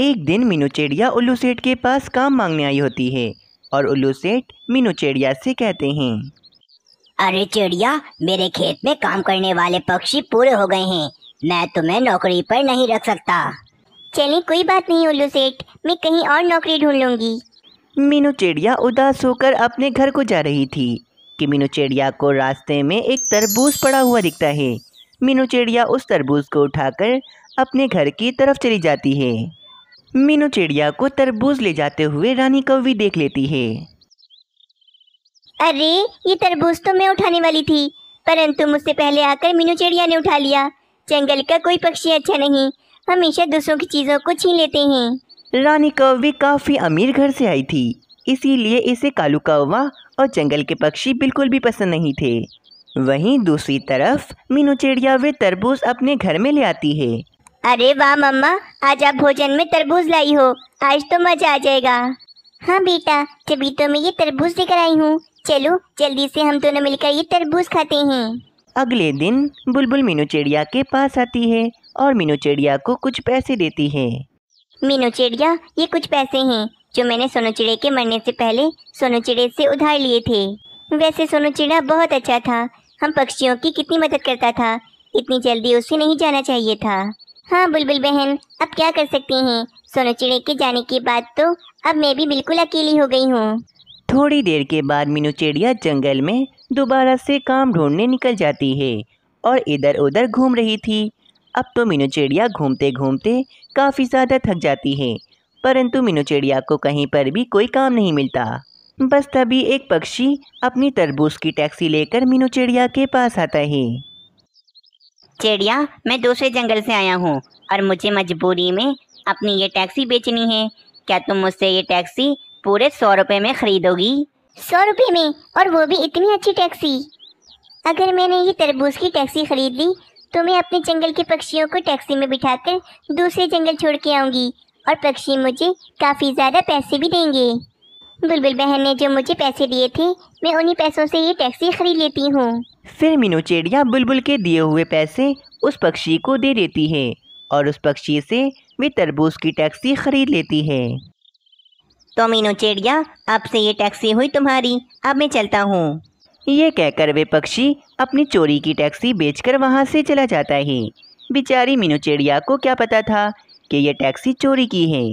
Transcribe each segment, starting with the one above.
एक दिन मीनू चिड़िया उल्लू सेठ के पास काम मांगने आई होती है और उल्लू सेठ मीनू चिड़िया से कहते हैं अरे चिड़िया मेरे खेत में काम करने वाले पक्षी पूरे हो गए हैं मैं तुम्हें नौकरी पर नहीं रख सकता चलिए कोई बात नहीं उल्लू सेठ मैं कहीं और नौकरी ढूंढ लूंगी मीनू चिड़िया उदास होकर अपने घर को जा रही थी कि मीनू चिड़िया को रास्ते में एक तरबूज पड़ा हुआ दिखता है मीनू चिड़िया उस तरबूज को उठाकर अपने घर की तरफ चली जाती है मीनू चिड़िया को तरबूज ले जाते हुए रानी कौवी देख लेती है अरे ये तरबूज तो मैं उठाने वाली थी परंतु मुझसे पहले आकर मीनू चिड़िया ने उठा लिया जंगल का कोई पक्षी अच्छा नहीं हमेशा दूसरों की चीज़ों को छीन लेते हैं रानी कौवी काफ़ी अमीर घर से आई थी इसीलिए इसे कालू कौवा और जंगल के पक्षी बिल्कुल भी पसंद नहीं थे वहीं दूसरी तरफ मीनू चिड़िया वे तरबूज अपने घर में ले आती है अरे वाह मम्मा आज आप भोजन में तरबूज लाई हो आज तो मजा आ जाएगा हाँ बेटा तभी तो मैं ये तरबूज लेकर आई हूँ चलो जल्दी से हम दोनों मिलकर ये तरबूज खाते हैं अगले दिन बुलबुल मीनू चिड़िया के पास आती है और मीनू चिड़िया को कुछ पैसे देती है मीनू चिड़िया ये कुछ पैसे हैं जो मैंने सोनू चिड़े के मरने से पहले सोनू चिड़े से उधार लिए थे वैसे सोनू चिड़ा बहुत अच्छा था हम पक्षियों की कितनी मदद करता था इतनी जल्दी उसे नहीं जाना चाहिए था हाँ बुलबुल बहन अब क्या कर सकती हैं सोनो चिड़े के जाने के बाद तो अब मैं भी बिल्कुल अकेली हो गई हूँ थोड़ी देर के बाद मीनू चिड़िया जंगल में दोबारा से काम ढूंढने निकल जाती है और इधर उधर घूम रही थी अब तो मीनू चिड़िया घूमते घूमते काफ़ी ज़्यादा थक जाती है परंतु मीनू चिड़िया को कहीं पर भी कोई काम नहीं मिलता बस तभी एक पक्षी अपनी तरबूज की टैक्सी लेकर मीनू चिड़िया के पास आता है चिड़िया मैं दूसरे जंगल से आया हूँ और मुझे मजबूरी में अपनी ये टैक्सी बेचनी है क्या तुम मुझसे ये टैक्सी पूरे सौ रुपये में ख़रीदोगी सौ रुपये में और वो भी इतनी अच्छी टैक्सी अगर मैंने ये तरबूज की टैक्सी ख़रीद ली तो मैं अपने जंगल के पक्षियों को टैक्सी में बिठाकर दूसरे जंगल छोड़ के आऊँगी और पक्षी मुझे काफ़ी ज़्यादा पैसे भी देंगे बुलबुल बहन ने जो मुझे पैसे दिए थे मैं उन्हीं पैसों से ये टैक्सी खरीद लेती हूँ फिर मीनू चिड़िया बुलबुल के दिए हुए पैसे उस पक्षी को दे देती है और उस पक्षी से वे तरबूज की टैक्सी खरीद लेती है तो मीनू चिड़िया अब से ये टैक्सी हुई तुम्हारी अब मैं चलता हूँ ये कहकर वे पक्षी अपनी चोरी की टैक्सी बेच कर वहाँ से चला जाता है बेचारी मीनू चिड़िया को क्या पता था कि यह टैक्सी चोरी की है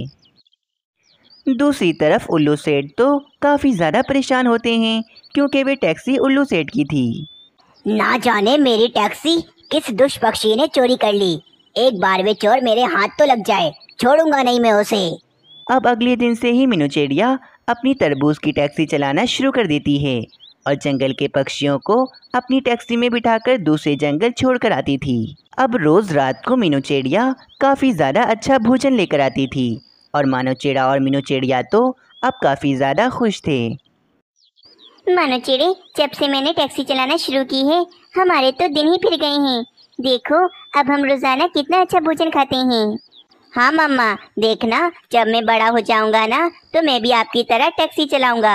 दूसरी तरफ उल्लू सेठ तो काफ़ी ज़्यादा परेशान होते हैं क्योंकि वे टैक्सी उल्लू सेठ की थी ना जाने मेरी टैक्सी किस दुष्पक्षी ने चोरी कर ली एक बार वे चोर मेरे हाथ तो लग जाए छोड़ूंगा नहीं मैं उसे अब अगले दिन से ही मिनुचेरिया अपनी तरबूज की टैक्सी चलाना शुरू कर देती है और जंगल के पक्षियों को अपनी टैक्सी में बिठाकर दूसरे जंगल छोड़कर आती थी अब रोज रात को मिनुचेड़िया काफी ज्यादा अच्छा भोजन लेकर आती थी और मानो चेड़ा और मीनू चेड़िया तो अब काफ़ी ज़्यादा खुश थे मानो चेड़े जब से मैंने टैक्सी चलाना शुरू की है हमारे तो दिन ही फिर गए हैं देखो अब हम रोज़ाना कितना अच्छा भोजन खाते हैं हाँ मम्मा देखना जब मैं बड़ा हो जाऊंगा ना तो मैं भी आपकी तरह टैक्सी चलाऊंगा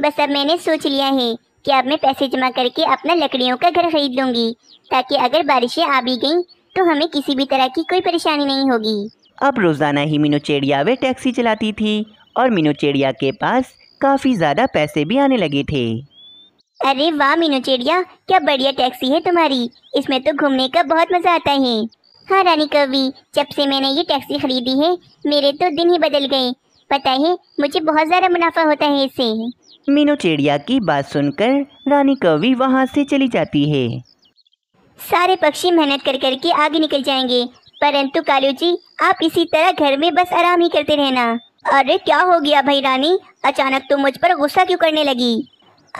बस अब मैंने सोच लिया है कि अब मैं पैसे जमा करके अपना लकड़ियों का घर खरीद लूँगी ताकि अगर बारिशें आ भी गईं तो हमें किसी भी तरह की कोई परेशानी नहीं होगी अब रोज़ाना ही मीनोचेड़िया वे टैक्सी चलाती थी और मीनोचेड़िया के पास काफ़ी ज़्यादा पैसे भी आने लगे थे अरे वाह मीनोचेड़िया क्या बढ़िया टैक्सी है तुम्हारी इसमें तो घूमने का बहुत मज़ा आता है हाँ रानी कवि जब से मैंने ये टैक्सी खरीदी है मेरे तो दिन ही बदल गए पता है मुझे बहुत ज़्यादा मुनाफा होता है इससे मीनू चिड़िया की बात सुनकर रानी कवि वहाँ से चली जाती है सारे पक्षी मेहनत कर करके आगे निकल जाएंगे परंतु कालू जी आप इसी तरह घर में बस आराम ही करते रहना अरे क्या हो गया भाई रानी अचानक तुम तो मुझ पर गुस्सा क्यों करने लगी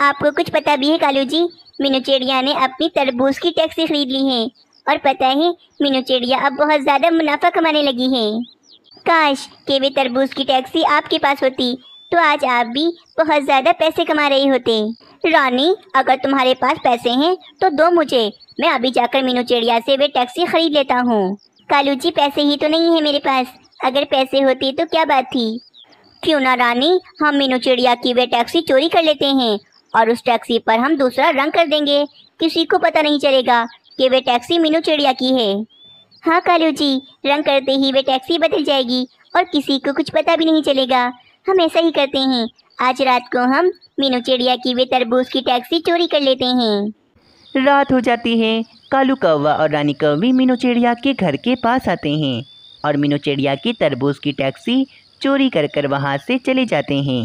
आपको कुछ पता भी है कालू जी मीनू चिड़िया ने अपनी तरबूज की टैक्सी खरीद ली है और पता है मीनू चिड़िया अब बहुत ज़्यादा मुनाफा कमाने लगी है काश के वे तरबूज की टैक्सी आपके पास होती तो आज आप भी बहुत ज़्यादा पैसे कमा रहे होते रानी अगर तुम्हारे पास पैसे हैं तो दो मुझे मैं अभी जाकर मीनू चिड़िया से वे टैक्सी खरीद लेता हूँ कालू जी पैसे ही तो नहीं है मेरे पास अगर पैसे होते तो क्या बात थी क्यों ना रानी हम मीनू चिड़िया की वे टैक्सी चोरी कर लेते हैं और उस टैक्सी पर हम दूसरा रंग कर देंगे किसी को पता नहीं चलेगा कि वे टैक्सी मीनू चिड़िया की है हाँ कालू जी रंग करते ही वे टैक्सी बदल जाएगी और किसी को कुछ पता भी नहीं चलेगा हम ऐसा ही करते हैं आज रात को हम मीनू चिड़िया की वे तरबूज की टैक्सी चोरी कर लेते हैं रात हो जाती है कालू कौवा और रानी कौवी मीनू चिड़िया के घर के पास आते हैं और मीनू चिड़िया की तरबूज की टैक्सी चोरी कर कर वहाँ से चले जाते हैं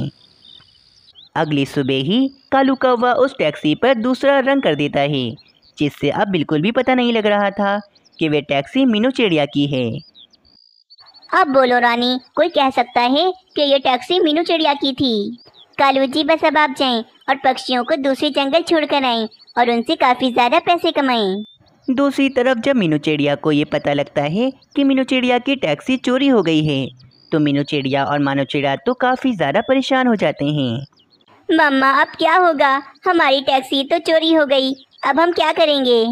अगली सुबह ही कालू कौवा उस टैक्सी पर दूसरा रंग कर देता है जिससे अब बिल्कुल भी पता नहीं लग रहा था कि वे टैक्सी मीनू चिड़िया की है अब बोलो रानी कोई कह सकता है कि ये टैक्सी मीनू चिड़िया की थी कालू जी बस अब आप जाएं और पक्षियों को दूसरे जंगल छोड़ कर और उनसे काफ़ी ज़्यादा पैसे कमाएं दूसरी तरफ जब मीनू चिड़िया को ये पता लगता है कि चिड़िया की टैक्सी चोरी हो गई है तो मीनू चिड़िया और चिड़िया तो काफ़ी ज़्यादा परेशान हो जाते हैं मम्मा अब क्या होगा हमारी टैक्सी तो चोरी हो गई अब हम क्या करेंगे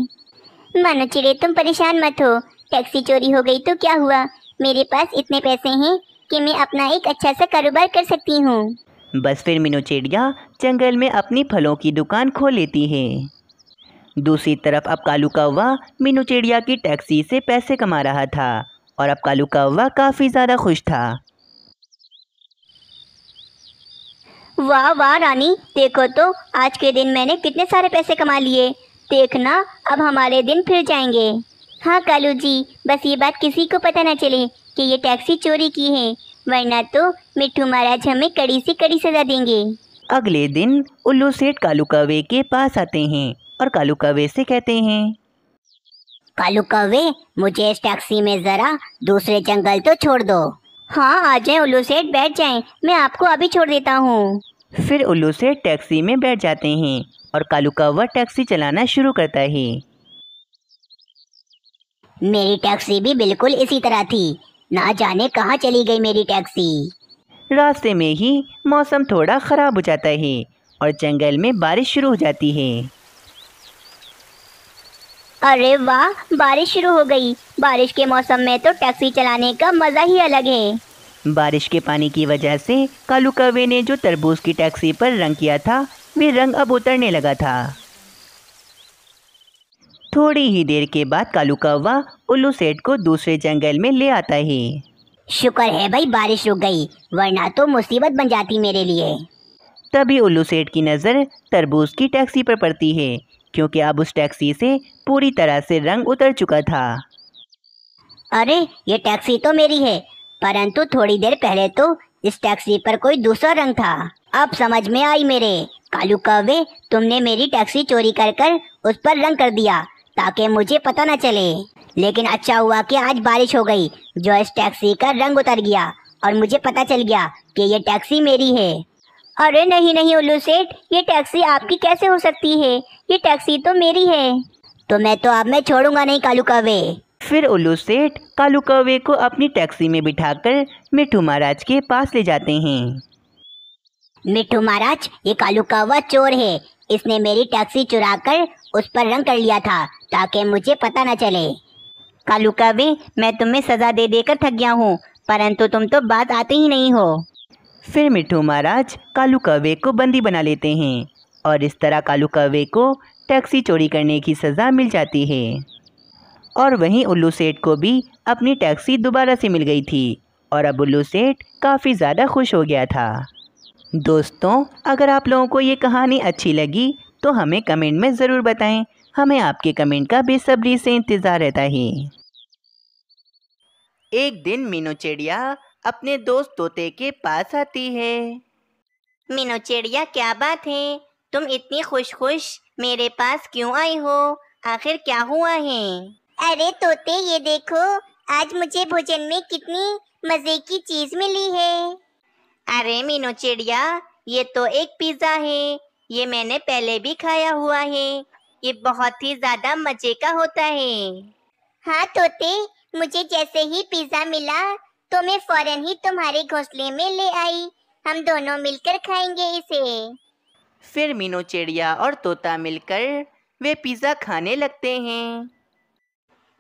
मानो चिड़िया तुम परेशान मत हो टैक्सी चोरी हो गई तो क्या हुआ मेरे पास इतने पैसे हैं कि मैं अपना एक अच्छा सा कारोबार कर सकती हूँ बस फिर मीनू चिड़िया जंगल में अपनी फलों की दुकान खोल लेती है दूसरी तरफ अब कालू कौवा मीनू चिड़िया की टैक्सी से पैसे कमा रहा था और अब कालू कौवा काफ़ी ज़्यादा खुश था वाह वाह रानी देखो तो आज के दिन मैंने कितने सारे पैसे कमा लिए देखना अब हमारे दिन फिर जाएंगे हाँ कालू जी बस ये बात किसी को पता ना चले कि ये टैक्सी चोरी की है वरना तो मिट्टू महाराज हमें कड़ी से कड़ी सजा देंगे अगले दिन उल्लू सेठ कालू कौवे के पास आते हैं और कालू कवे से कहते हैं कालू कवे मुझे इस टैक्सी में जरा दूसरे जंगल तो छोड़ दो हाँ आ जाए उल्लू सेठ बैठ जाए मैं आपको अभी छोड़ देता हूँ फिर उल्लू सेठ टैक्सी में बैठ जाते हैं और कालू कौवा टैक्सी चलाना शुरू करता है मेरी टैक्सी भी बिल्कुल इसी तरह थी ना जाने कहाँ चली गई मेरी टैक्सी रास्ते में ही मौसम थोड़ा ख़राब हो जाता है और जंगल में बारिश शुरू हो जाती है अरे वाह बारिश शुरू हो गई बारिश के मौसम में तो टैक्सी चलाने का मज़ा ही अलग है बारिश के पानी की वजह से कालू कवे ने जो तरबूज की टैक्सी पर रंग किया था वे रंग अब उतरने लगा था थोड़ी ही देर के बाद कालू कौवा उल्लू सेठ को दूसरे जंगल में ले आता है शुक्र है भाई बारिश रुक गई वरना तो मुसीबत बन जाती मेरे लिए तभी उल्लू सेठ की नज़र तरबूज की टैक्सी पर पड़ती है क्योंकि अब उस टैक्सी से पूरी तरह से रंग उतर चुका था अरे ये टैक्सी तो मेरी है परंतु थोड़ी देर पहले तो इस टैक्सी पर कोई दूसरा रंग था अब समझ में आई मेरे कालू कवे तुमने मेरी टैक्सी चोरी कर कर उस पर रंग कर दिया ताकि मुझे पता न चले लेकिन अच्छा हुआ कि आज बारिश हो गई जो इस टैक्सी का रंग उतर गया और मुझे पता चल गया कि ये टैक्सी मेरी है अरे नहीं नहीं उल्लू सेठ ये टैक्सी आपकी कैसे हो सकती है ये टैक्सी तो मेरी है तो मैं तो अब मैं छोड़ूंगा नहीं कालू कावे फिर उल्लू सेठ कालू कावे को अपनी टैक्सी में बिठाकर मिठू महाराज के पास ले जाते हैं मिठू महाराज ये कालू कावा चोर है इसने मेरी टैक्सी चुरा कर उस पर रंग कर लिया था ताकि मुझे पता न चले कालू कावे मैं तुम्हें सजा दे देकर थक गया हूँ परंतु तुम तो बात आते ही नहीं हो फिर मिठू महाराज कालू कावे को बंदी बना लेते हैं और इस तरह कालू कौवे को टैक्सी चोरी करने की सज़ा मिल जाती है और वहीं उल्लू सेठ को भी अपनी टैक्सी दोबारा से मिल गई थी और अब उल्लू सेठ काफ़ी ज़्यादा खुश हो गया था दोस्तों अगर आप लोगों को ये कहानी अच्छी लगी तो हमें कमेंट में ज़रूर बताएं हमें आपके कमेंट का बेसब्री से इंतज़ार रहता है एक दिन मीनू चिड़िया अपने दोस्त तोते के पास आती है मीनू चिड़िया क्या बात है तुम इतनी खुश खुश मेरे पास क्यों आई हो आखिर क्या हुआ है अरे तोते ये देखो आज मुझे भोजन में कितनी मजे की चीज मिली है अरे मीनू चिड़िया ये तो एक पिज्जा है ये मैंने पहले भी खाया हुआ है ये बहुत ही ज्यादा मजे का होता है हाँ तोते मुझे जैसे ही पिज्जा मिला तो मैं फौरन ही तुम्हारे घोंसले में ले आई हम दोनों मिलकर खाएंगे इसे फिर मीनू चिड़िया और तोता मिलकर वे पिज़्ज़ा खाने लगते हैं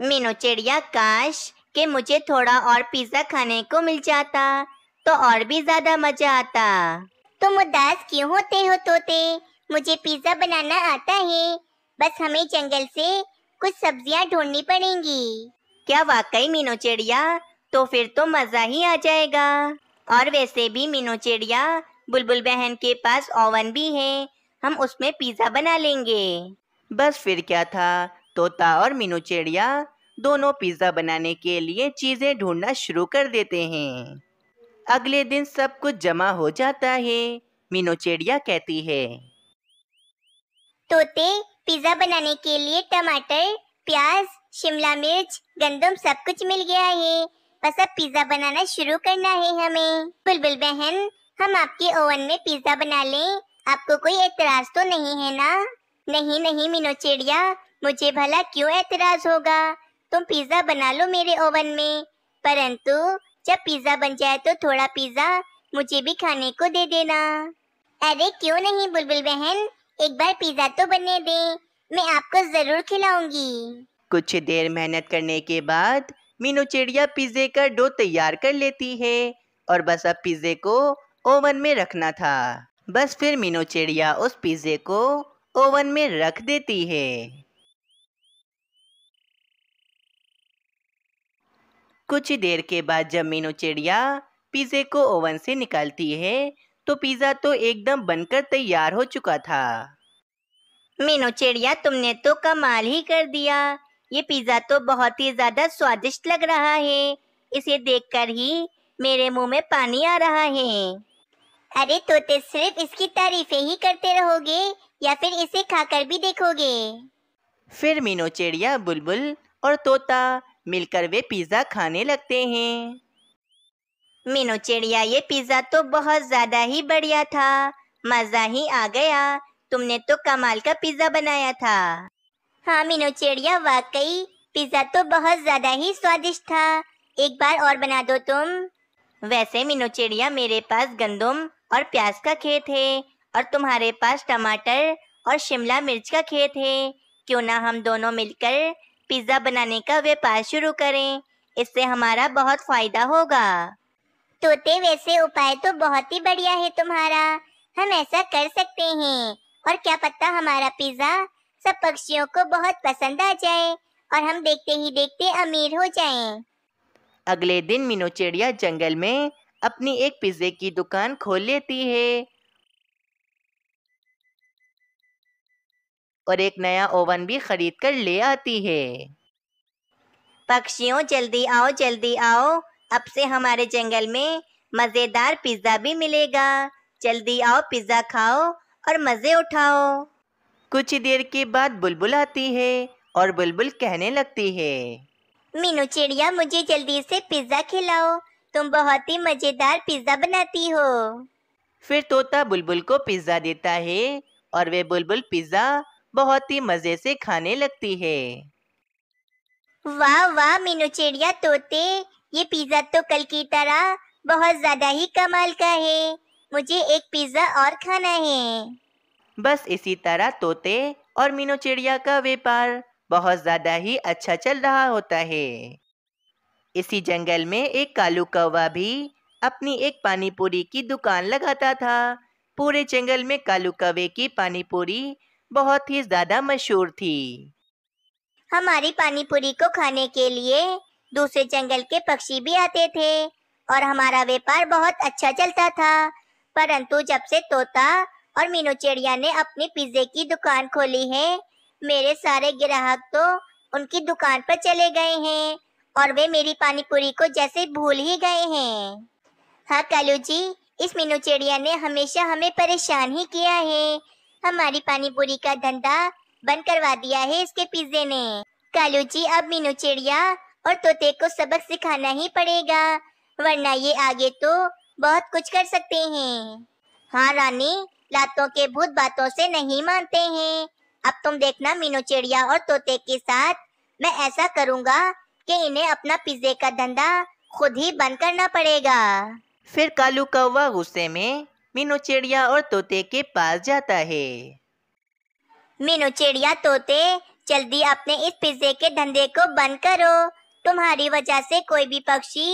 मीनू चिड़िया काश कि मुझे थोड़ा और पिज़्ज़ा खाने को मिल जाता तो और भी ज़्यादा मज़ा आता तुम उदास क्यों होते हो तोते मुझे पिज्जा बनाना आता है बस हमें जंगल से कुछ सब्जियां ढूंढनी पड़ेंगी क्या वाकई मीनू चिड़िया तो फिर तो मजा ही आ जाएगा और वैसे भी मीनू चिड़िया बुलबुल बहन के पास ओवन भी है हम उसमें पिज़्ज़ा बना लेंगे बस फिर क्या था तोता और मीनू चिड़िया दोनों पिज़्ज़ा बनाने के लिए चीज़ें ढूंढना शुरू कर देते हैं अगले दिन सब कुछ जमा हो जाता है मीनू चिड़िया कहती है तोते पिज़्ज़ा बनाने के लिए टमाटर प्याज शिमला मिर्च गंदम सब कुछ मिल गया है बस अब पिज़्ज़ा बनाना शुरू करना है हमें बुलबुल बहन हम आपके ओवन में पिज्जा बना लें आपको कोई एतराज तो नहीं है ना नहीं नहीं मिनो चिड़िया मुझे भला क्यों एतराज होगा तुम पिज्जा बना लो मेरे ओवन में परंतु जब पिज्जा बन जाए तो थोड़ा पिज्जा मुझे भी खाने को दे देना अरे क्यों नहीं बुलबुल बहन एक बार पिज्जा तो बनने दे मैं आपको जरूर खिलाऊंगी कुछ देर मेहनत करने के बाद मीनू चिड़िया पिज्जे का डो तैयार कर लेती है और बस अब पिज्जे को ओवन में रखना था बस फिर मीनू चिड़िया उस पिज्जे को ओवन में रख देती है कुछ देर के बाद जब मीनू चिड़िया पिज्जे को ओवन से निकालती है तो पिज्जा तो एकदम बनकर तैयार हो चुका था मीनू चिड़िया तुमने तो कमाल ही कर दिया ये पिज्जा तो बहुत ही ज्यादा स्वादिष्ट लग रहा है इसे देखकर ही मेरे मुंह में पानी आ रहा है अरे तोते सिर्फ इसकी तारीफें ही करते रहोगे या फिर इसे खाकर भी देखोगे फिर मीनो चिड़िया बुलबुल और तोता मिलकर वे पिज्जा खाने लगते हैं मीनू चिड़िया ये पिज्जा तो बहुत ज्यादा ही बढ़िया था मजा ही आ गया तुमने तो कमाल का पिज्जा बनाया था हाँ मीनू चिड़िया वाकई पिज्जा तो बहुत ज्यादा ही स्वादिष्ट था एक बार और बना दो तुम वैसे मीनू चिड़िया मेरे पास गंदुम और प्याज का खेत है और तुम्हारे पास टमाटर और शिमला मिर्च का खेत है क्यों ना हम दोनों मिलकर पिज़्ज़ा बनाने का व्यापार शुरू करें इससे हमारा बहुत फ़ायदा होगा तोते वैसे उपाय तो बहुत ही बढ़िया है तुम्हारा हम ऐसा कर सकते हैं और क्या पता हमारा पिज़्ज़ा सब पक्षियों को बहुत पसंद आ जाए और हम देखते ही देखते अमीर हो जाएं। अगले दिन मीनू चिड़िया जंगल में अपनी एक पिज़्ज़े की दुकान खोल लेती है और एक नया ओवन भी खरीद कर ले आती है पक्षियों जल्दी आओ जल्दी आओ अब से हमारे जंगल में मज़ेदार पिज़्ज़ा भी मिलेगा जल्दी आओ पिज़्ज़ा खाओ और मज़े उठाओ कुछ ही देर के बाद बुलबुल आती है और बुलबुल कहने लगती है मीनू चिड़िया मुझे जल्दी से पिज़्ज़ा खिलाओ तुम बहुत ही मज़ेदार पिज़्ज़ा बनाती हो फिर तोता बुलबुल को पिज़्ज़ा देता है और वे बुलबुल पिज़्ज़ा बहुत ही मज़े से खाने लगती है वाह वाह मीनू चिड़िया तोते ये पिज़्ज़ा तो कल की तरह बहुत ज़्यादा ही कमाल का है मुझे एक पिज़्ज़ा और खाना है बस इसी तरह तोते और मीनू चिड़िया का व्यापार बहुत ज़्यादा ही अच्छा चल रहा होता है इसी जंगल में एक कालू कौवा भी अपनी एक पानीपुरी की दुकान लगाता था पूरे जंगल में कालू कौवे की पानीपुरी बहुत ही ज्यादा मशहूर थी हमारी पानीपुरी को खाने के लिए दूसरे जंगल के पक्षी भी आते थे और हमारा व्यापार बहुत अच्छा चलता था परंतु जब से तोता और मीनू चिड़िया ने अपनी पिज्जे की दुकान खोली है मेरे सारे ग्राहक तो उनकी दुकान पर चले गए हैं और वे मेरी पानीपुरी को जैसे भूल ही गए हैं हाँ कालू जी इस मीनू चिड़िया ने हमेशा हमें परेशान ही किया है हमारी पानीपुरी का धंधा बंद करवा दिया है इसके पिज्जे ने कालू जी अब मीनू चिड़िया और तोते को सबक सिखाना ही पड़ेगा वरना ये आगे तो बहुत कुछ कर सकते हैं हाँ रानी लातों के भूत बातों से नहीं मानते हैं अब तुम देखना मीनू चिड़िया और तोते के साथ मैं ऐसा करूँगा कि इन्हें अपना पिज्जे का धंधा खुद ही बंद करना पड़ेगा फिर कालू कौवा गुस्से में मीनू चिड़िया और तोते के पास जाता है मीनू चिड़िया तोते जल्दी अपने इस पिज्जे के धंधे को बंद करो तुम्हारी वजह से कोई भी पक्षी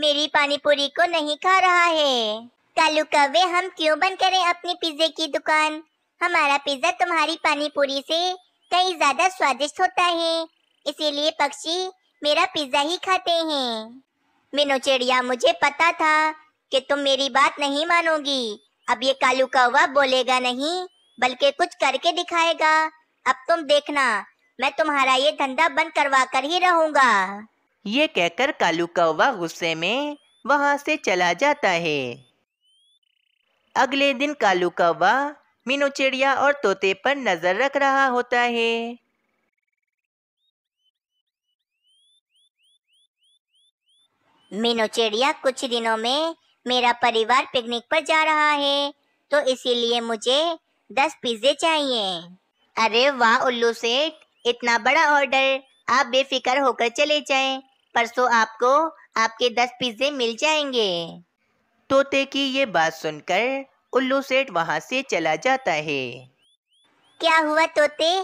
मेरी पानीपुरी को नहीं खा रहा है कालू कौवे हम क्यों बंद करें अपनी पिज्जे की दुकान हमारा पिज्जा तुम्हारी पानीपुरी से कहीं ज्यादा स्वादिष्ट होता है इसीलिए पक्षी मेरा पिज्जा ही खाते हैं मीनू चिड़िया मुझे पता था कि तुम मेरी बात नहीं मानोगी अब ये कालू कौवा बोलेगा नहीं बल्कि कुछ करके दिखाएगा अब तुम देखना मैं तुम्हारा ये धंधा बंद करवा कर ही रहूँगा ये कहकर कालू कौवा गुस्से में वहाँ से चला जाता है अगले दिन कालू कौवा मीनू चिड़िया और तोते पर नजर रख रहा होता है मीनू चिड़िया कुछ दिनों में मेरा परिवार पिकनिक पर जा रहा है तो इसीलिए मुझे दस पिज्जे चाहिए अरे वाह उल्लू सेठ इतना बड़ा ऑर्डर आप बेफिक्र होकर चले जाएं परसों आपको आपके दस पिज्जे मिल जाएंगे तोते की ये बात सुनकर उल्लू सेठ वहाँ से चला जाता है क्या हुआ तोते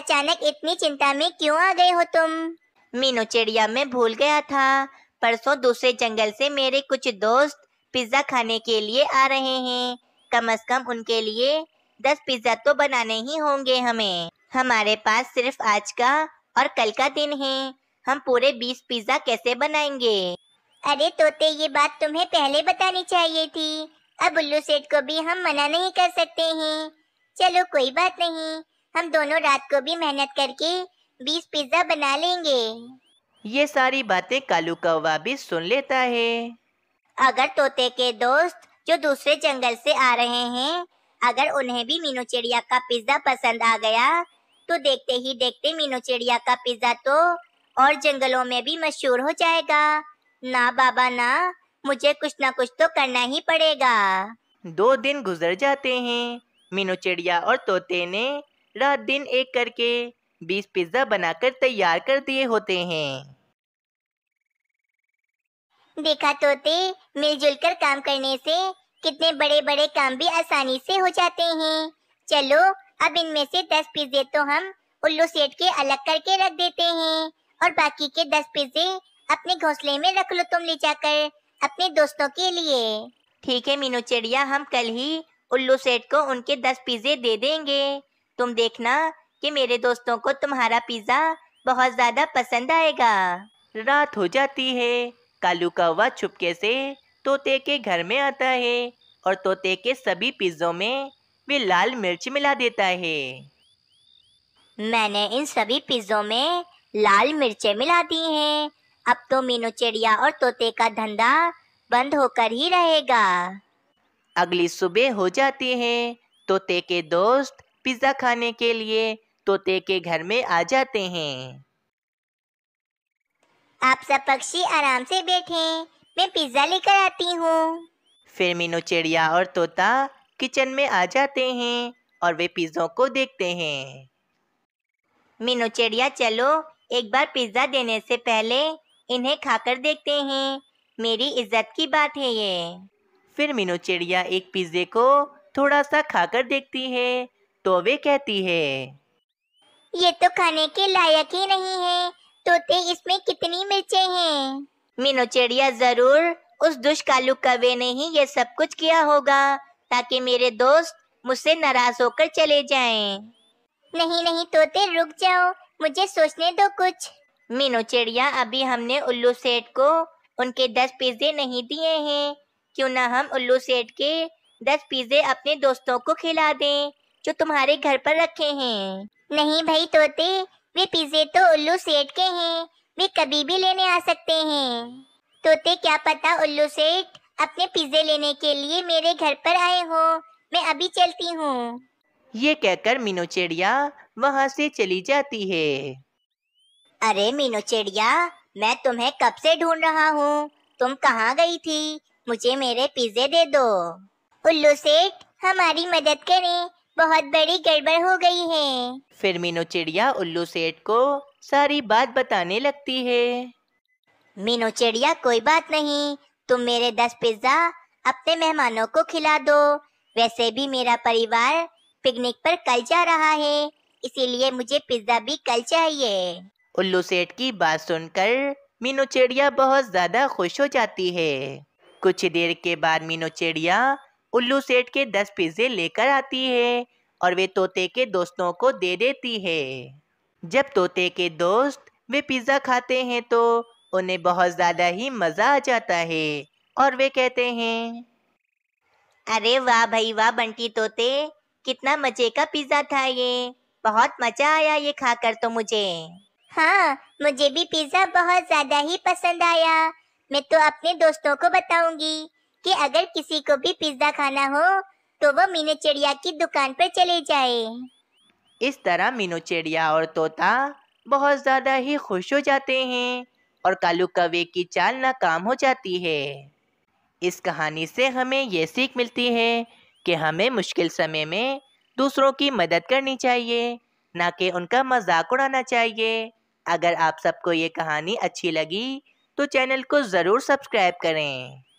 अचानक इतनी चिंता में क्यों आ गए हो तुम मीनू चिड़िया में भूल गया था परसों दूसरे जंगल से मेरे कुछ दोस्त पिज्ज़ा खाने के लिए आ रहे हैं कम अज कम उनके लिए दस पिज्ज़ा तो बनाने ही होंगे हमें हमारे पास सिर्फ आज का और कल का दिन है हम पूरे बीस पिज्ज़ा कैसे बनाएंगे अरे तोते ये बात तुम्हें पहले बतानी चाहिए थी अब उल्लू सेठ को भी हम मना नहीं कर सकते हैं चलो कोई बात नहीं हम दोनों रात को भी मेहनत करके बीस पिज्ज़ा बना लेंगे ये सारी बातें कालू कौवा भी सुन लेता है अगर तोते के दोस्त जो दूसरे जंगल से आ रहे हैं अगर उन्हें भी मीनू चिड़िया का पिज्जा पसंद आ गया तो देखते ही देखते मीनू चिड़िया का पिज्जा तो और जंगलों में भी मशहूर हो जाएगा ना बाबा ना मुझे कुछ ना कुछ तो करना ही पड़ेगा दो दिन गुजर जाते हैं मीनू चिड़िया और तोते ने रात दिन एक करके बीस पिज्जा बनाकर तैयार कर दिए होते हैं देखा तोते मिलजुल कर काम करने से कितने बड़े बड़े काम भी आसानी से हो जाते हैं चलो अब इनमें से दस पिज्जे तो हम उल्लू सेठ के अलग करके रख देते हैं और बाकी के दस पिज्जे अपने घोंसले में रख लो तुम ले जाकर अपने दोस्तों के लिए ठीक है मीनू चिड़िया हम कल ही उल्लू सेठ को उनके दस पिज्जे दे देंगे तुम देखना कि मेरे दोस्तों को तुम्हारा पिज्जा बहुत ज्यादा पसंद आएगा रात हो जाती है कालू कौवा छुपके से तोते के घर में आता है और तोते के सभी पिज्जों में वे लाल मिर्च मिला देता है मैंने इन सभी पिज्जों में लाल मिर्चे मिला दी हैं अब तो मीनू चिड़िया और तोते का धंधा बंद होकर ही रहेगा अगली सुबह हो जाती है तोते के दोस्त पिज्जा खाने के लिए तोते के घर में आ जाते हैं आप सब पक्षी आराम से बैठे मैं पिज्जा लेकर आती हूँ फिर मीनू चिड़िया और तोता किचन में आ जाते हैं और वे पिज्जों को देखते हैं मीनू चिड़िया चलो एक बार पिज्जा देने से पहले इन्हें खाकर देखते हैं मेरी इज्जत की बात है ये फिर मीनू चिड़िया एक पिज्जे को थोड़ा सा खाकर देखती है तो वे कहती है ये तो खाने के लायक ही नहीं है तोते इसमें कितनी मिर्चे हैं मीनू चिड़िया जरूर उस दुष्कालू कवे ने ही ये सब कुछ किया होगा ताकि मेरे दोस्त मुझसे नाराज होकर चले जाएं। नहीं नहीं तोते रुक जाओ मुझे सोचने दो कुछ मीनू चिड़िया अभी हमने उल्लू सेठ को उनके दस पिज्जे नहीं दिए हैं क्यों ना हम उल्लू सेठ के दस पिज्जे अपने दोस्तों को खिला दें जो तुम्हारे घर पर रखे हैं नहीं भाई तोते वे पिज्जे तो उल्लू सेठ के हैं वे कभी भी लेने आ सकते हैं तोते क्या पता उल्लू सेठ अपने पिज्जे लेने के लिए मेरे घर पर आए हो मैं अभी चलती हूँ ये कहकर मीनू चिड़िया वहाँ से चली जाती है अरे मीनू चिड़िया मैं तुम्हें कब से ढूंढ रहा हूँ तुम कहाँ गई थी मुझे मेरे पिज्जे दे दो उल्लू सेठ हमारी मदद करें बहुत बड़ी गड़बड़ हो गई है फिर मीनू चिड़िया उल्लू सेठ को सारी बात बताने लगती है मीनू चिड़िया कोई बात नहीं तुम मेरे दस पिज्जा अपने मेहमानों को खिला दो वैसे भी मेरा परिवार पिकनिक पर कल जा रहा है इसीलिए मुझे पिज्जा भी कल चाहिए उल्लू सेठ की बात सुनकर मीनू चिड़िया बहुत ज्यादा खुश हो जाती है कुछ देर के बाद मीनू चिड़िया उल्लू सेठ के दस पिज्जे लेकर आती है और वे तोते के दोस्तों को दे देती है जब तोते के दोस्त वे पिज़्ज़ा खाते हैं तो उन्हें बहुत ज़्यादा ही मज़ा आ जाता है और वे कहते हैं अरे वाह भाई वाह बंटी तोते कितना मज़े का पिज़्ज़ा था ये बहुत मज़ा आया ये खाकर तो मुझे हाँ मुझे भी पिज़्ज़ा बहुत ज़्यादा ही पसंद आया मैं तो अपने दोस्तों को बताऊंगी कि अगर किसी को भी पिज्जा खाना हो तो वो मीनू चिड़िया की दुकान पर चले जाए इस तरह मीनू चिड़िया और तोता बहुत ज्यादा ही खुश हो जाते हैं और कालू कवे की चाल नाकाम हो जाती है इस कहानी से हमें ये सीख मिलती है कि हमें मुश्किल समय में दूसरों की मदद करनी चाहिए ना कि उनका मजाक उड़ाना चाहिए अगर आप सबको ये कहानी अच्छी लगी तो चैनल को ज़रूर सब्सक्राइब करें